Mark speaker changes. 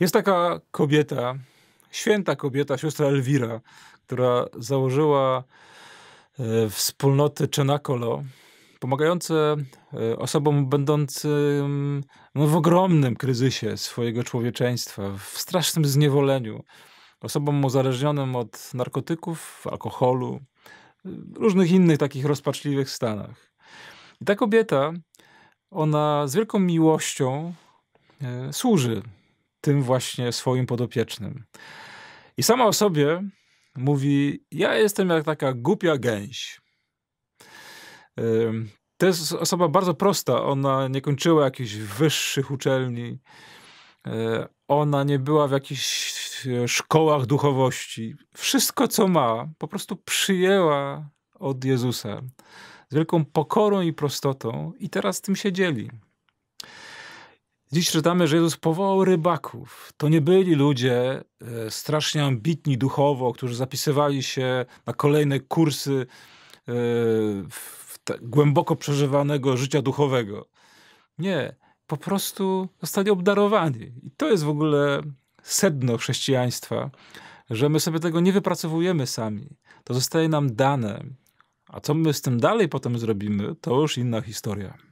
Speaker 1: Jest taka kobieta, święta kobieta, siostra Elwira, która założyła e, wspólnoty Czenakolo, pomagające e, osobom będącym no, w ogromnym kryzysie swojego człowieczeństwa, w strasznym zniewoleniu, osobom uzależnionym od narkotyków, alkoholu, e, różnych innych takich rozpaczliwych stanach. I ta kobieta, ona z wielką miłością służy tym właśnie swoim podopiecznym. I sama o sobie mówi: Ja jestem jak taka głupia gęś. To jest osoba bardzo prosta. Ona nie kończyła jakichś wyższych uczelni. Yy, ona nie była w jakichś e, szkołach duchowości. Wszystko, co ma, po prostu przyjęła od Jezusa z wielką pokorą i prostotą, i teraz tym się dzieli. Dziś czytamy, że Jezus powołał rybaków. To nie byli ludzie e, strasznie ambitni duchowo, którzy zapisywali się na kolejne kursy e, głęboko przeżywanego życia duchowego. Nie, po prostu zostali obdarowani. I to jest w ogóle sedno chrześcijaństwa, że my sobie tego nie wypracowujemy sami. To zostaje nam dane. A co my z tym dalej potem zrobimy, to już inna historia.